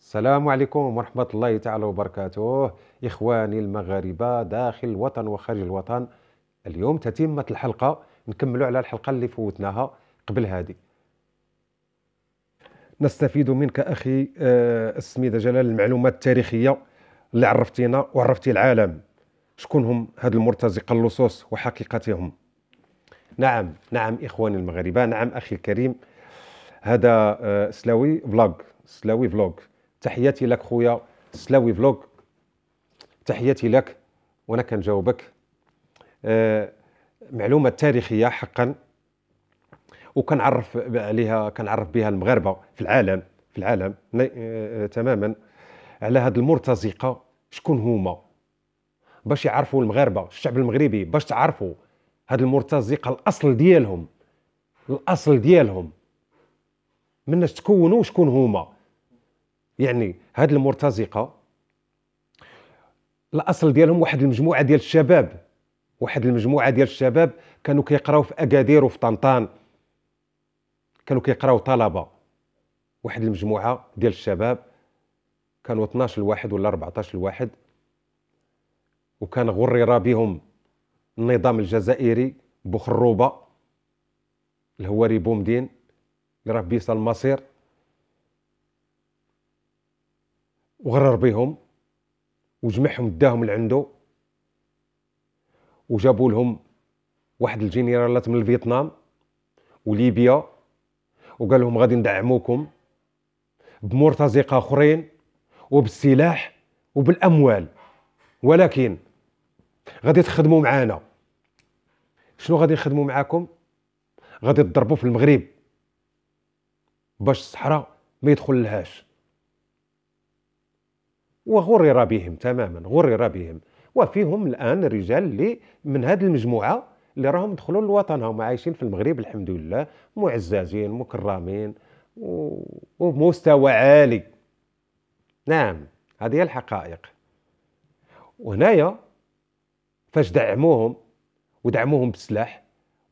السلام عليكم ورحمة الله تعالى وبركاته إخواني المغاربة داخل الوطن وخارج الوطن اليوم تتمة الحلقة نكملوا على الحلقة اللي فوتناها قبل هذه نستفيد منك أخي آه، السميدة جلال المعلومات التاريخية اللي عرفتينا وعرفتي العالم شكون هم هاد المرتزقة اللصوص وحقيقتهم نعم نعم إخواني المغاربة نعم أخي الكريم هذا آه، سلاوي فلوغ سلاوي فلوغ تحياتي لك خويا سلاوي فلوغ تحياتي لك وانا كنجاوبك آه معلومه تاريخيه حقا وكنعرف عليها كنعرف بها المغاربه في العالم في العالم آه،, آه تماما على هاد المرتزقه شكون هما باش يعرفوا المغاربه الشعب المغربي باش تعرفوا هاد المرتزقه الاصل ديالهم الاصل ديالهم مناش تكونوا شكون هما يعني هاد المرتزقه الاصل ديالهم واحد المجموعه ديال الشباب واحد المجموعه ديال الشباب كانوا كيقراو في اكادير وفي طنطان كانوا كيقراو طلبه واحد المجموعه ديال الشباب كانوا 12 لواحد ولا 14 لواحد وكان غرر بهم النظام الجزائري بخروبه الهواري بومدين اللي راه بيسا المصير وغرر بيهم وجمعهم داهم لعنده وجابوا لهم واحد الجنرالات من فيتنام وليبيا وقال لهم غادي ندعموكم بمرتزقه اخرين وبالسلاح وبالاموال ولكن غادي تخدموا معانا شنو غادي نخدموا معاكم غادي تضربوا في المغرب باش الصحراء ما يدخل لهاش وغرر بهم تماما غرر بهم وفيهم الان رجال اللي من هذه المجموعه اللي راهم دخلوا للوطن هم عايشين في المغرب الحمد لله معززين مكرمين ومستوى عالي نعم هذه هي الحقائق وهنايا فاش دعموهم ودعموهم بالسلاح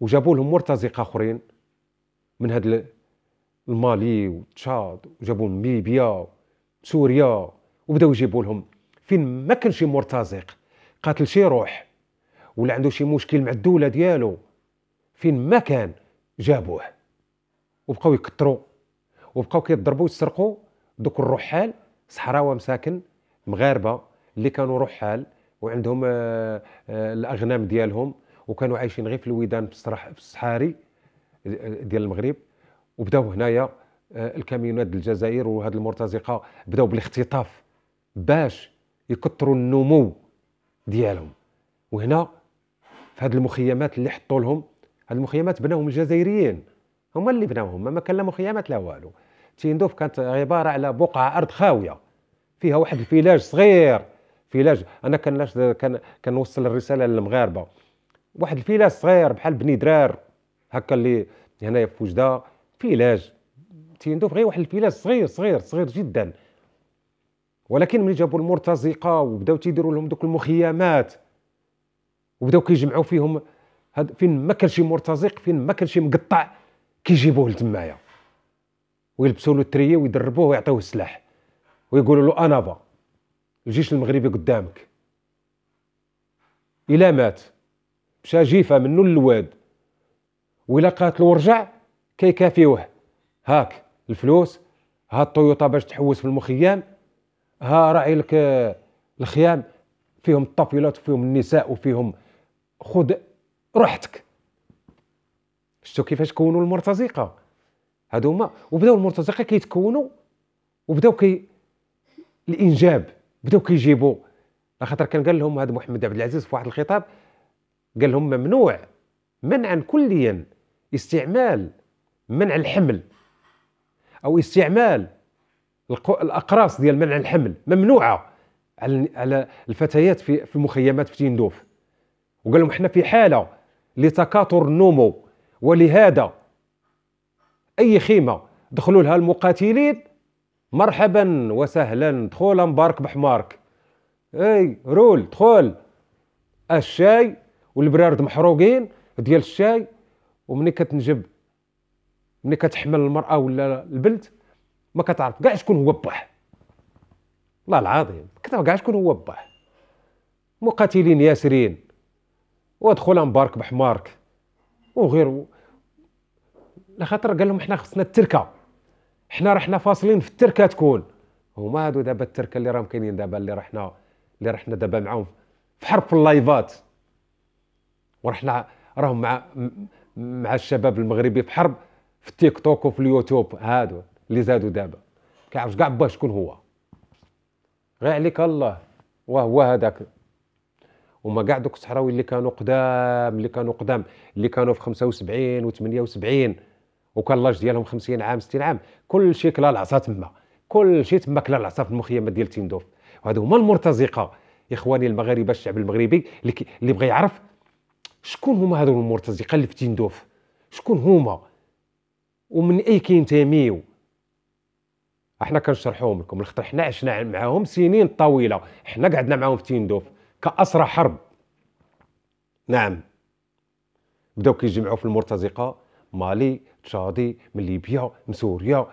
وجابوا لهم مرتزقه اخرين من هاد المالي وتشاد وجابوا لهم ليبيا سوريا وبداو يجيبوا لهم فين ما كان شي مرتزق قاتل شي روح ولا عنده شي مشكل مع الدوله ديالو فين ما كان جابوه وبقاو يكثروا وبقاو كيضربوا ويسرقوا دوك الرحال صحراوه مساكن مغاربه اللي كانوا رحال وعندهم آه، آه، الاغنام ديالهم وكانوا عايشين غير في الويدان في الصحاري آه، ديال المغرب وبداو هنايا الكاميونات الجزائر وهاد المرتزقه بداو بالاختطاف باش يكثروا النمو ديالهم وهنا في هذه المخيمات اللي حطوا لهم هذه المخيمات بناهم الجزائريين هما اللي بناوهم ما كان لا مخيمات لا والو تيندوف كانت عباره على بقعه ارض خاويه فيها واحد الفيلاج صغير فيلاج انا كان كان كنوصل الرساله للمغاربه واحد الفيلاج صغير بحال بني درار هكا اللي هنايا في وجده فيلاج تيندوف غير واحد الفيلاج صغير صغير صغير جدا ولكن ملي جابوا المرتزقه وبداو تيديروا لهم دوك المخيمات وبداو كيجمعوا فيهم هاد فين ما كان شي مرتزق فين ما كان شي مقطع كيجيبوه لتمايا ويلبسوا له التريه ويدربوه ويعطيوه السلاح ويقولوا له با الجيش المغربي قدامك الا مات مشى جيفه منو للواد وإلا قاتل ورجع كيكافيوه هاك الفلوس ها الطيوطه باش تحوس في المخيم ها راعي لك الخيام فيهم الطفيلات وفيهم النساء وفيهم خذ راحتك شتو كيفاش كونوا المرتزقه هادو هما وبداو المرتزقه كيتكونوا وبداو كي الانجاب بداو كيجيبوا على خاطر كان قال لهم هذا محمد عبد العزيز في واحد الخطاب قال لهم ممنوع منعا كليا استعمال منع الحمل او استعمال الاقراص ديال منع الحمل ممنوعه على على الفتيات في في المخيمات في تيندوف وقال لهم احنا في حاله لتكاثر النمو ولهذا اي خيمه دخلوا لها المقاتلين مرحبا وسهلا دخول مبارك بحمارك اي رول دخول الشاي والبرارد محروقين ديال الشاي ومني كتنجب ملي كتحمل المراه ولا البنت ما كتعرف كاع شكون هو باه والله العظيم كتعرف كاع شكون هو باه مقاتلين ياسرين وادخل مبارك بحمارك وغير لخاطر قال لهم حنا خصنا التركه حنا رحنا فاصلين في التركه تكون هما هادو دابا التركه اللي راهم كاينين دابا اللي رحنا اللي رحنا دابا معاهم في حرب في اللايفات ورحنا راهم مع مع الشباب المغربي في حرب في التيك توك وفي اليوتيوب هادو اللي زادوا دابا كيعرفش كاع باه شكون هو غير عليك الله وهو هذاك وما كاع دوك الصحراوي اللي كانوا قدام اللي كانوا قدام اللي كانوا في 75 و78 وكان لاج ديالهم 50 عام 60 عام كلشي كلا العصا تما كلشي تما كلا العصا في المخيمات ديال تيندوف وهذو هما المرتزقه اخواني المغاربه الشعب المغربي اللي, اللي بغى يعرف شكون هما هذو المرتزقه اللي في تيندوف شكون هما ومن اي كينتميو احنا كنشرحوهم لكم الخطر حنا عشنا معاهم سنين طويله حنا قعدنا معاهم في تيندوف كاسرى حرب نعم بداو كيجمعوا في المرتزقه مالي تشادي من ليبيا من سوريا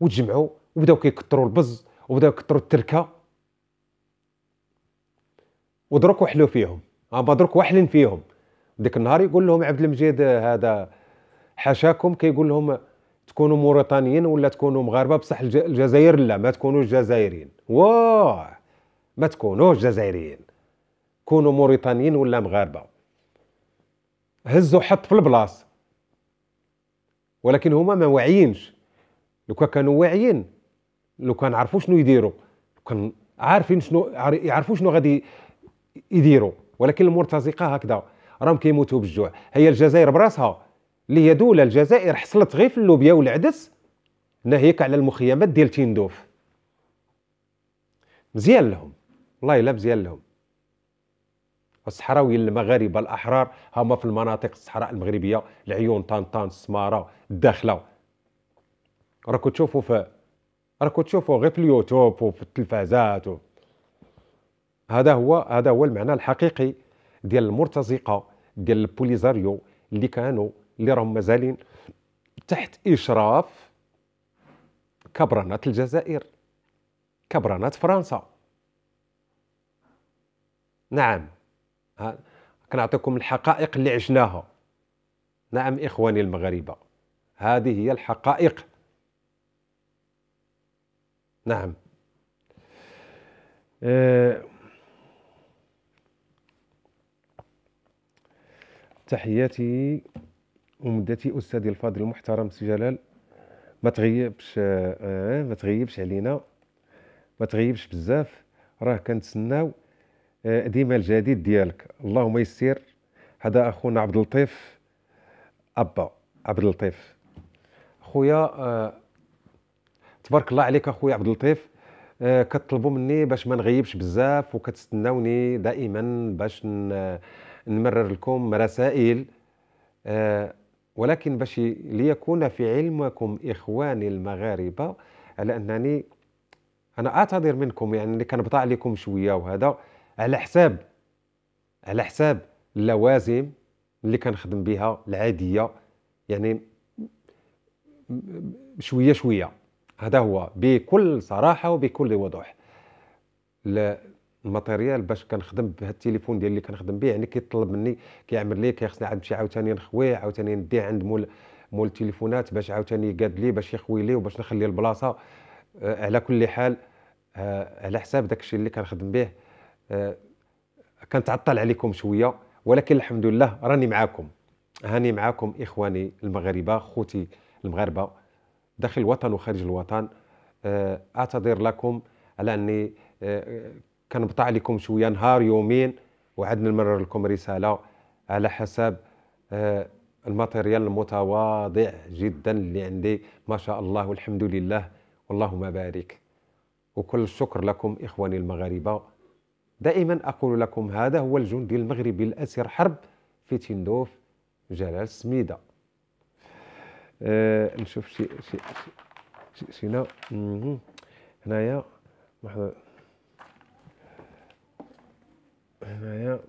وتجمعوا وبداو كيكثروا البز وبداو كيكثروا التركه ودروك وحلو فيهم ابا درك واحلين فيهم ديك النهار يقول لهم عبد المجيد هذا حاشاكم كيقول لهم تكونوا موريتانيين ولا تكونوا مغاربه بصح الجزائر لا ما تكونوش جزائريين واه ما تكونوش جزائريين كونوا موريتانيين ولا مغاربه هزوا حط في البلاص ولكن هما ما واعيينش لو كانوا واعيين لو كان عرفوا شنو يديروا كان عارفين شنو يعرفوا شنو غادي يديروا ولكن المرتزقه هكذا راهم كيموتوا بالجوع هي الجزائر براسها اللي هي دوله الجزائر حصلت غير في اللوبيا والعدس ناهيك على المخيمات ديال تيندوف مزيان لهم والله الا مزيان لهم الصحراويين المغاربه الاحرار هما في المناطق الصحراء المغربيه العيون طنطان السماره الداخله راكو تشوفوا في راكو تشوفوا غير في اليوتيوب وفي التلفازات و... هذا هو هذا هو المعنى الحقيقي ديال المرتزقه ديال البوليزاريو اللي كانوا اللي راهم مازالين تحت اشراف كبرنات الجزائر كبرنات فرنسا نعم كنعطيكم الحقائق اللي عشناها نعم اخواني المغاربه هذه هي الحقائق نعم أه تحياتي ومدتي استاذي الفاضل المحترم سي جلال ما تغيبش آه، ما تغيبش علينا ما تغيبش بزاف راه كنتسناو آه، ديما الجديد ديالك اللهم يسير هذا اخونا عبد اللطيف ابا عبد اللطيف خويا آه، تبارك الله عليك اخويا عبد اللطيف كطلبوا مني باش ما نغيبش بزاف وكتستناوني دائما باش نمرر لكم رسائل ولكن باش ليكون في علمكم إخواني المغاربة على أنني أنا أعتذر منكم يعني كنبطع عليكم شوية وهذا على حساب على حساب اللوازم اللي كنخدم بها العادية يعني شوية شوية هذا هو بكل صراحة وبكل وضوح الماتيريال باش كنخدم بهذا التليفون ديال اللي كنخدم به يعني كيطلب مني كيعمل لي كيخصني عاد نمشي عاوتاني نخويه عاوتاني ندي عند مول مول التليفونات باش عاوتاني يقاد لي باش يخوي لي وباش نخلي البلاصه آه على كل حال آه على حساب داك الشيء اللي كنخدم به آه كنتعطل عليكم شويه ولكن الحمد لله راني معاكم هاني معاكم اخواني المغاربه خوتي المغاربه داخل الوطن وخارج الوطن آه، اعتذر لكم على اني آه، كنبطع لكم شويه نهار يومين وعاد نمرر لكم رساله على حسب الماتيريال المتواضع جدا اللي عندي ما شاء الله والحمد لله واللهم بارك وكل الشكر لكم إخواني المغاربة دائما أقول لكم هذا هو الجندي المغربي الأسير حرب في تندوف جلال سميدة أه نشوف شي شي شي, شي, شي هنايا هنايا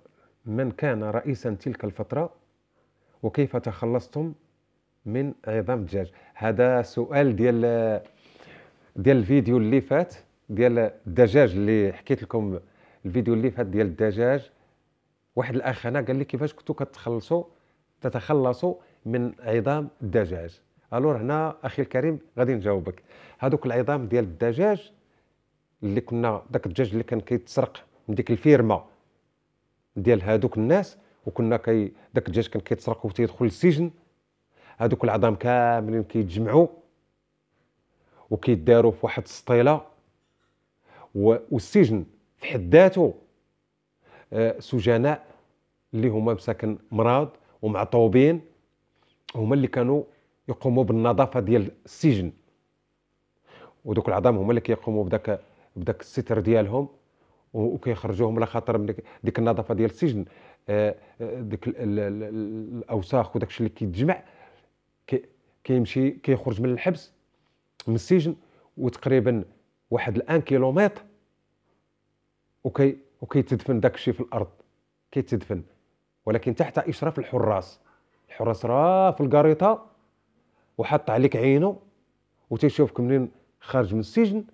من كان رئيسا تلك الفترة وكيف تخلصتم من عظام الدجاج هذا سؤال ديال ديال الفيديو اللي فات ديال الدجاج اللي حكيت لكم الفيديو اللي فات ديال الدجاج واحد الاخ هنا قال لي كيفاش كنتو كتخلصوا تتخلصوا من عظام الدجاج الور هنا اخي الكريم غادي نجاوبك هذوك العظام ديال الدجاج اللي كنا داك الدجاج اللي كان كيتسرق من ديك الفيرمه ديال هادوك الناس وكنا كي داك الدجاج كان كيتسرق وتيدخل للسجن هادوك العظام كاملين كيتجمعوا وكيداروا في واحد السطيله والسجن في حد ذاته آه، سجناء اللي هما مساكن مراض ومعطوبين هما اللي كانوا يقوموا بالنظافه ديال السجن ودوك العظام هما اللي كيقوموا بداك بداك الستر ديالهم وكيخرجوهم على خاطر من ديك النظافه ديال السجن آه، آه، ديك الاوساخ وداك الشيء اللي كيتجمع كيمشي كيخرج من الحبس من السجن وتقريبا واحد الان كيلومتر وكي وكيتدفن داك الشيء في الارض كيتدفن ولكن تحت اشراف الحراس الحراس راه في القريطه وحط عليك عينه وتيشوفك منين خارج من السجن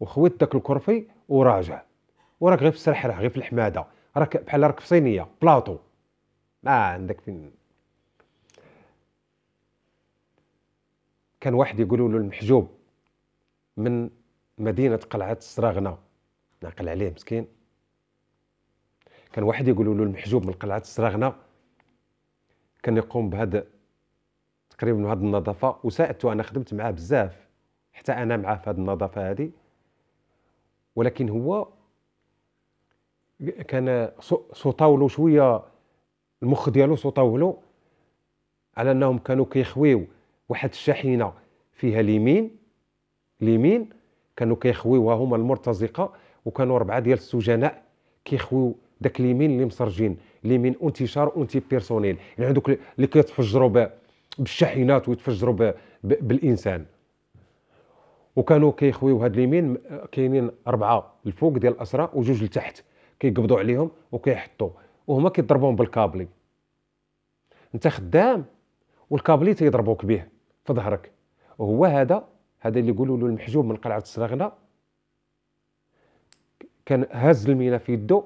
وخويت داك الكرفي وراجع وراك غير في السرحره غير في الحماده راك بحال راك في صينيه بلاطو ما عندك فين كان واحد يقولوا له المحجوب من مدينه قلعه السراغنه نعقل عليه مسكين كان واحد يقولوا له المحجوب من قلعه السراغنه كان يقوم بهذا تقريبا هذه النظافه وساعدته انا خدمت معاه بزاف حتى انا معاه في هذه النظافه هذه ولكن هو كان سطاولو شويه المخ ديالو سطاولو على انهم كانوا كيخويو واحد الشاحنه فيها اليمين اليمين كانوا كيخويوها هما المرتزقه وكانوا ربعه ديال السجناء كيخويو داك اليمين اللي مسرجين اليمين انتشار اونتي بيرسونيل يعني هذوك اللي كيتفجروا بالشاحنات ويتفجروا بالانسان وكانوا كيخويو هاد اليمين كاينين اربعه الفوق ديال الاسرى وجوج لتحت كيقبضوا عليهم وكيحطوا وهما كيضربوهم بالكابلي انت خدام والكابلي تيضربوك به في ظهرك وهو هذا هذا اللي يقولوا له المحجوب من قلعه السراغنه كان هاز المينا في يده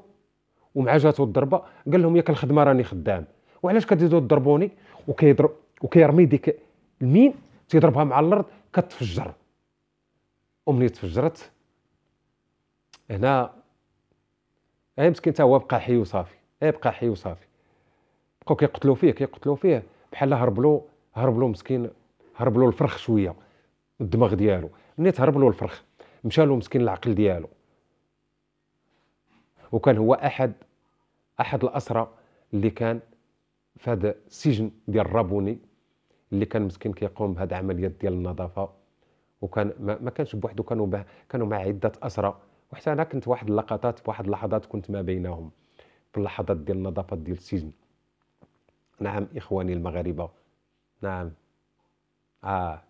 ومع جاتو الضربه قال لهم ياك الخدمه راني خدام وعلاش كتزيدوا تضربوني وكيضرب وكيرمي ديك المين تيضربها مع الارض كتفجر وملي تفجرت هنا غير مسكين حتى هو بقى حي وصافي غير بقى حي وصافي بقاو كيقتلوا فيه كيقتلوا فيه بحال هربلو هربلو مسكين هربلو الفرخ شويه الدماغ ديالو ملي تهربلو الفرخ مشى له مسكين العقل ديالو وكان هو احد احد الاسرى اللي كان في هذا السجن ديال الرابوني اللي كان مسكين كيقوم بهذه العمليات ديال النظافه وكان ما, كانش بوحدو كانوا كانوا مع عده اسرى وحتى انا كنت واحد اللقطات بواحد اللحظات كنت ما بينهم اللحظات ديال النظافات ديال السجن نعم اخواني المغاربه نعم اه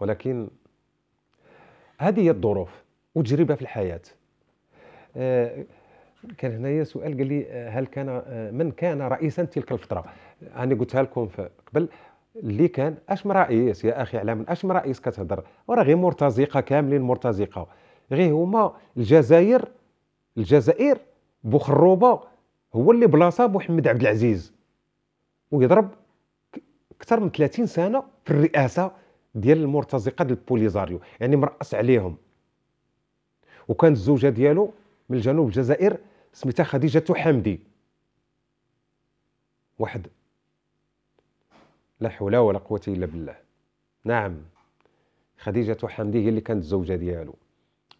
ولكن هذه هي الظروف وتجربه في الحياه آه كان هنايا سؤال قال لي آه، هل كان آه، من كان رئيسا تلك الفتره انا قلتها لكم قبل اللي كان اشم رئيس يا اخي علام اشم رئيس كتهضر وراه غير مرتزقه كاملين مرتزقه غير هما الجزائر الجزائر بوخروبه هو اللي بلاصه محمد عبد العزيز ويضرب اكثر من 30 سنه في الرئاسه ديال المرتزقه ديال البوليزاريو يعني مرأس عليهم وكانت الزوجه ديالو من جنوب الجزائر سميتها خديجه حمدي واحد لا حول ولا قوه الا بالله نعم خديجه حمدي هي اللي كانت الزوجه ديالو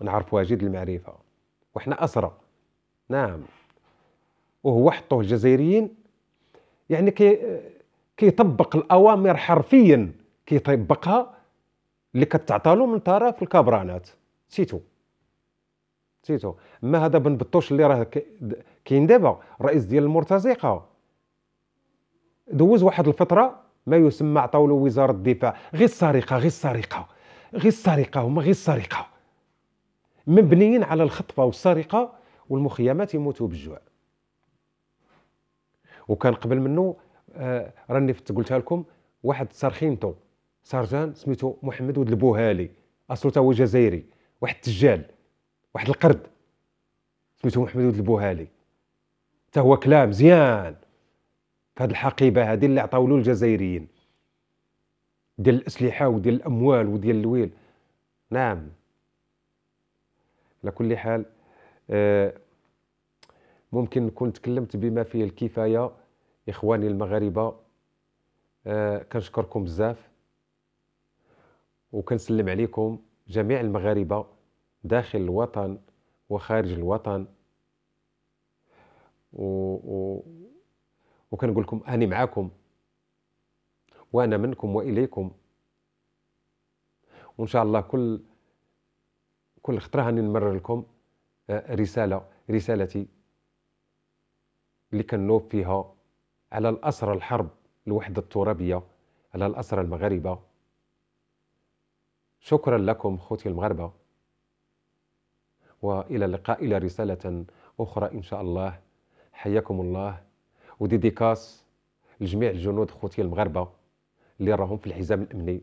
ونعرف واجد المعرفة وإحنا أسرى نعم وهو حطوه الجزائريين يعني كي كيطبق الأوامر حرفيا كيطبقها اللي كتعطالو من طرف الكبرانات سيتو سيتو ما هذا بن بطوش اللي راه كاين دابا الرئيس ديال المرتزقه دوز واحد الفتره ما يسمى عطاولو وزاره الدفاع غير السرقه غير السرقه غير السرقه هما غير السرقه مبنيين على الخطفه والسرقه والمخيمات يموتوا بالجوع وكان قبل منه آه، راني قلتها لكم واحد سارخينتو سارجان سميتو محمد ود البوهالي اصله هو جزائري واحد التجال واحد القرد سميتو محمد ود البوهالي حتى هو كلام مزيان في هذه الحقيبه هذه اللي عطاولو الجزائريين ديال الاسلحه وديال الاموال وديال الويل نعم على كل حال آه، ممكن نكون تكلمت بما فيه الكفايه اخواني المغاربه آه، كنشكركم بزاف وكنسلم عليكم جميع المغاربه داخل الوطن وخارج الوطن و, و... وكنقول لكم أنا معاكم وأنا منكم وإليكم وإن شاء الله كل كل خطره هاني نمرر لكم آه، رساله رسالتي اللي كنوب فيها على الاسرى الحرب الوحده الترابيه على الاسرى المغاربه شكرا لكم خوتي المغاربه والى اللقاء الى رساله اخرى ان شاء الله حياكم الله وديديكاس لجميع الجنود خوتي المغاربه اللي راهم في الحزام الامني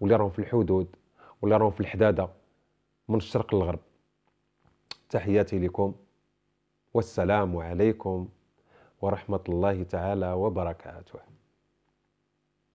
واللي راهم في الحدود واللي راهم في الحداده من الشرق للغرب تحياتي لكم والسلام عليكم ورحمة الله تعالى وبركاته